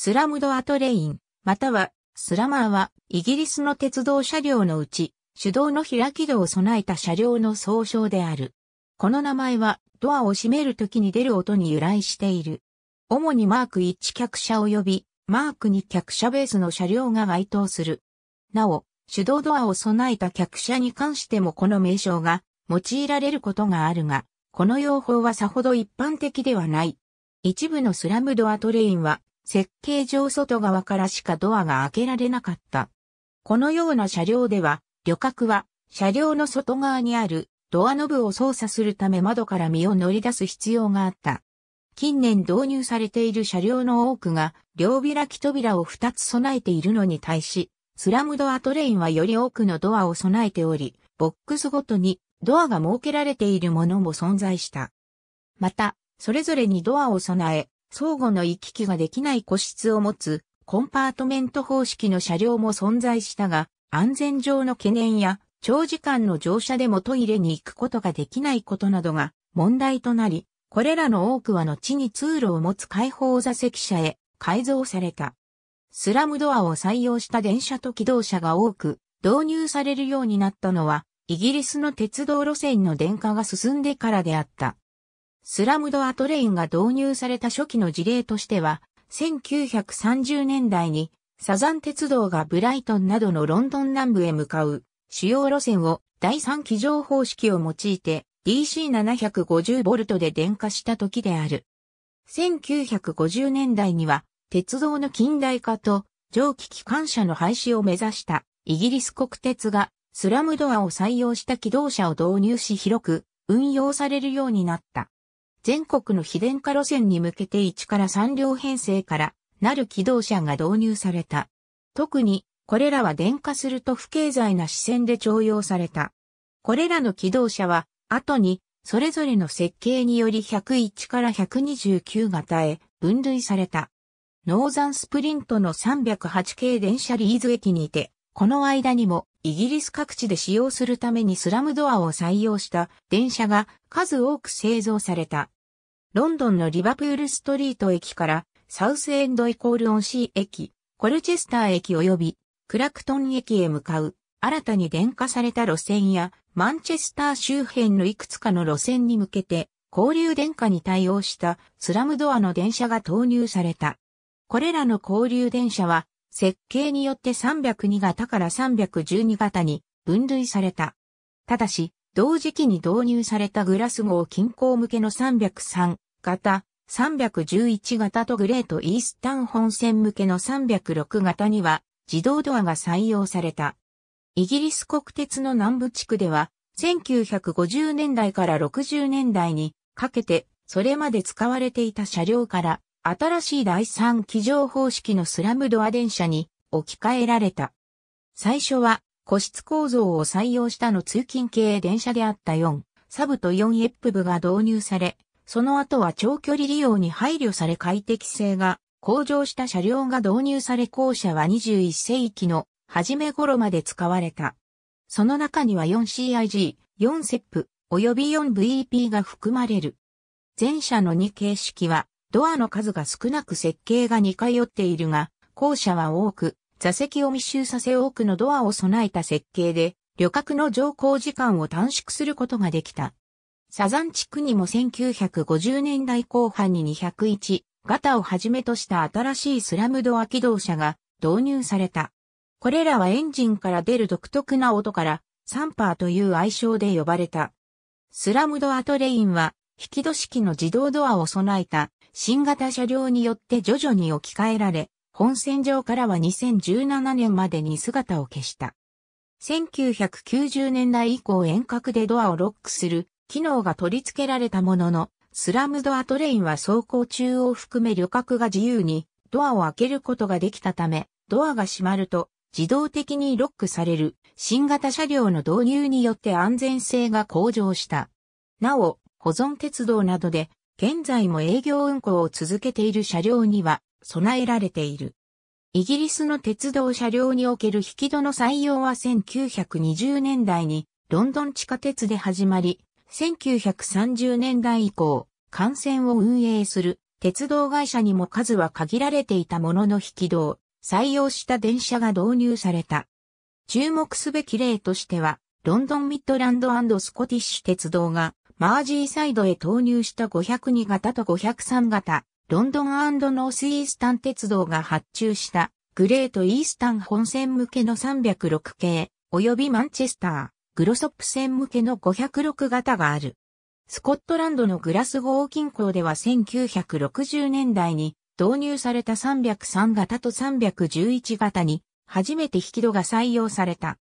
スラムドアトレイン、またはスラマーはイギリスの鉄道車両のうち手動の開き戸を備えた車両の総称である。この名前はドアを閉める時に出る音に由来している。主にマーク1客車及びマーク2客車ベースの車両が該当する。なお、手動ドアを備えた客車に関してもこの名称が用いられることがあるが、この用法はさほど一般的ではない。一部のスラムドアトレインは設計上外側からしかドアが開けられなかった。このような車両では、旅客は車両の外側にあるドアノブを操作するため窓から身を乗り出す必要があった。近年導入されている車両の多くが両開き扉を2つ備えているのに対し、スラムドアトレインはより多くのドアを備えており、ボックスごとにドアが設けられているものも存在した。また、それぞれにドアを備え、相互の行き来ができない個室を持つコンパートメント方式の車両も存在したが、安全上の懸念や長時間の乗車でもトイレに行くことができないことなどが問題となり、これらの多くは後に通路を持つ開放座席車へ改造された。スラムドアを採用した電車と機動車が多く導入されるようになったのは、イギリスの鉄道路線の電化が進んでからであった。スラムドアトレインが導入された初期の事例としては、1930年代にサザン鉄道がブライトンなどのロンドン南部へ向かう主要路線を第3機乗方式を用いて DC750V で電化した時である。1950年代には鉄道の近代化と蒸気機関車の廃止を目指したイギリス国鉄がスラムドアを採用した機動車を導入し広く運用されるようになった。全国の非電化路線に向けて1から3両編成からなる機動車が導入された。特に、これらは電化すると不経済な視線で徴用された。これらの機動車は、後に、それぞれの設計により101から129型へ分類された。ノーザンスプリントの308系電車リーズ駅にて、この間にもイギリス各地で使用するためにスラムドアを採用した電車が数多く製造された。ロンドンのリバプールストリート駅からサウスエンドイコールオンシー駅、コルチェスター駅及びクラクトン駅へ向かう新たに電化された路線やマンチェスター周辺のいくつかの路線に向けて交流電化に対応したスラムドアの電車が投入された。これらの交流電車は設計によって302型から312型に分類された。ただし、同時期に導入されたグラスゴー近郊向けの303型、311型とグレートイースタン本線向けの306型には自動ドアが採用された。イギリス国鉄の南部地区では1950年代から60年代にかけてそれまで使われていた車両から新しい第3機乗方式のスラムドア電車に置き換えられた。最初は個室構造を採用したの通勤系電車であった4、サブと4エップ部が導入され、その後は長距離利用に配慮され快適性が向上した車両が導入され校舎は21世紀の初め頃まで使われた。その中には 4CIG、4セップ、及び 4VEP が含まれる。前者の2形式は、ドアの数が少なく設計が似通っているが、校舎は多く、座席を密集させ多くのドアを備えた設計で、旅客の乗降時間を短縮することができた。サザン地区にも1950年代後半に201、型をはじめとした新しいスラムドア起動車が導入された。これらはエンジンから出る独特な音からサンパーという愛称で呼ばれた。スラムドアトレインは引き戸式の自動ドアを備えた新型車両によって徐々に置き換えられ、本戦場からは2017年までに姿を消した。1990年代以降遠隔でドアをロックする機能が取り付けられたものの、スラムドアトレインは走行中を含め旅客が自由にドアを開けることができたため、ドアが閉まると自動的にロックされる新型車両の導入によって安全性が向上した。なお、保存鉄道などで現在も営業運行を続けている車両には備えられている。イギリスの鉄道車両における引き戸の採用は1920年代にロンドン地下鉄で始まり、1930年代以降、幹線を運営する鉄道会社にも数は限られていたものの引き戸を採用した電車が導入された。注目すべき例としては、ロンドンミッドランドスコティッシュ鉄道がマージーサイドへ投入した502型と503型、ロンドンノースイースタン鉄道が発注したグレートイースタン本線向けの306系、及びマンチェスター、グロソップ線向けの506型がある。スコットランドのグラスゴー近郊では1960年代に導入された303型と311型に初めて引き戸が採用された。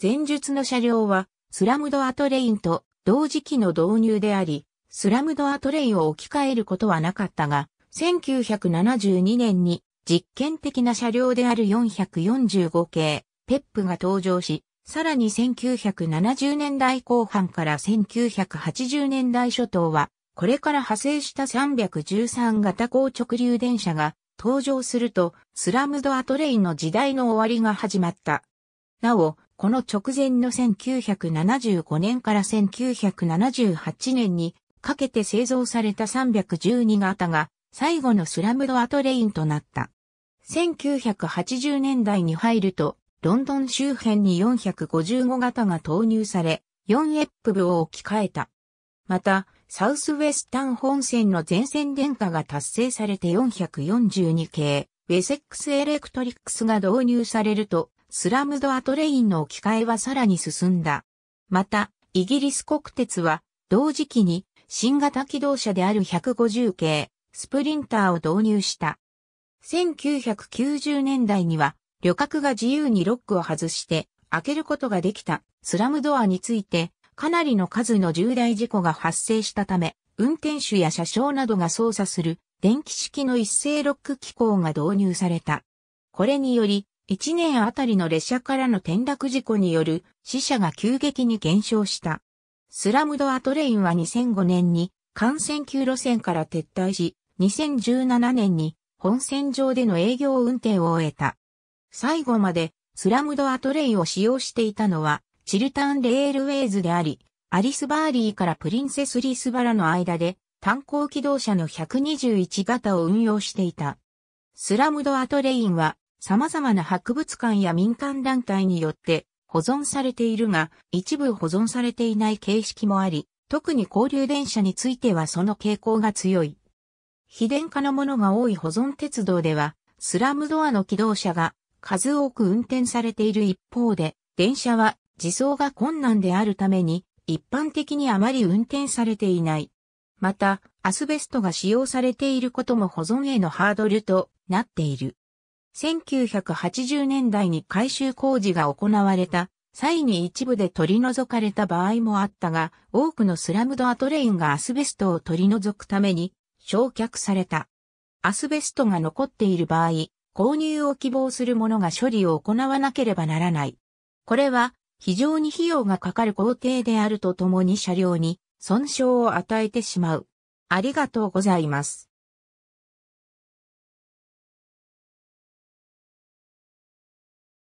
前述の車両はスラムドアトレインと同時期の導入であり、スラムドアトレイを置き換えることはなかったが、1972年に実験的な車両である445系、ペップが登場し、さらに1970年代後半から1980年代初頭は、これから派生した313型高直流電車が登場すると、スラムドアトレインの時代の終わりが始まった。なお、この直前の1975年から1978年にかけて製造された312型が最後のスラムドアトレインとなった。1980年代に入ると、ロンドン周辺に455型が投入され、4エップ部を置き換えた。また、サウスウェスタン本線の全線電化が達成されて442系、ウェセックスエレクトリックスが導入されると、スラムドアトレインの置き換えはさらに進んだ。また、イギリス国鉄は、同時期に新型機動車である150系、スプリンターを導入した。1990年代には、旅客が自由にロックを外して開けることができたスラムドアについて、かなりの数の重大事故が発生したため、運転手や車掌などが操作する電気式の一斉ロック機構が導入された。これにより、1年あたりの列車からの転落事故による死者が急激に減少した。スラムドアトレインは2005年に幹線級路線から撤退し、2017年に本線上での営業運転を終えた。最後までスラムドアトレインを使用していたのはチルタンレールウェイズであり、アリスバーリーからプリンセスリースバラの間で炭鉱機動車の121型を運用していた。スラムドアトレインは様々な博物館や民間団体によって保存されているが、一部保存されていない形式もあり、特に交流電車についてはその傾向が強い。非電化のものが多い保存鉄道では、スラムドアの起動車が数多く運転されている一方で、電車は自走が困難であるために、一般的にあまり運転されていない。また、アスベストが使用されていることも保存へのハードルとなっている。1980年代に改修工事が行われた際に一部で取り除かれた場合もあったが、多くのスラムドアトレインがアスベストを取り除くために焼却された。アスベストが残っている場合、購入を希望する者が処理を行わなければならない。これは非常に費用がかかる工程であるとともに車両に損傷を与えてしまう。ありがとうございます。